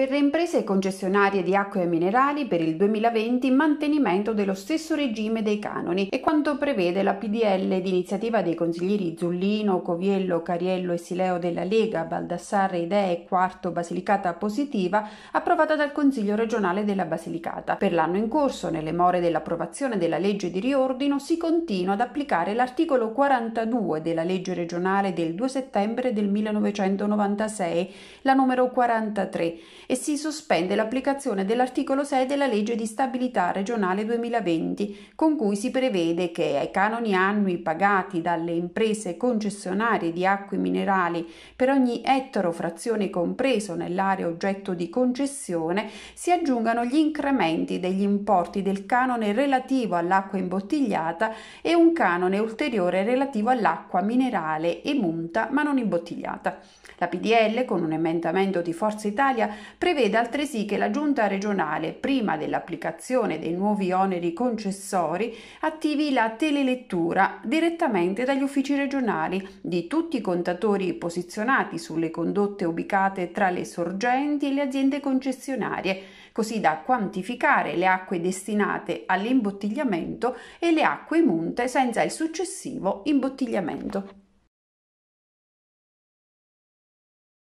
per le imprese concessionarie di acque e minerali per il 2020 mantenimento dello stesso regime dei canoni e quanto prevede la PDL d'iniziativa dei consiglieri Zullino, Coviello, Cariello e Sileo della Lega, Baldassarre, Idee e Quarto Basilicata Positiva, approvata dal Consiglio regionale della Basilicata. Per l'anno in corso, nelle more dell'approvazione della legge di riordino, si continua ad applicare l'articolo 42 della legge regionale del 2 settembre del 1996, la numero 43, e si sospende l'applicazione dell'articolo 6 della legge di stabilità regionale 2020, con cui si prevede che ai canoni annui pagati dalle imprese concessionarie di acque minerali per ogni ettaro frazione compreso nell'area oggetto di concessione si aggiungano gli incrementi degli importi del canone relativo all'acqua imbottigliata e un canone ulteriore relativo all'acqua minerale e munta ma non imbottigliata. La PDL, con un emendamento di Forza Italia, Prevede altresì che la Giunta regionale, prima dell'applicazione dei nuovi oneri concessori, attivi la telelettura direttamente dagli uffici regionali di tutti i contatori posizionati sulle condotte ubicate tra le sorgenti e le aziende concessionarie, così da quantificare le acque destinate all'imbottigliamento e le acque munte senza il successivo imbottigliamento.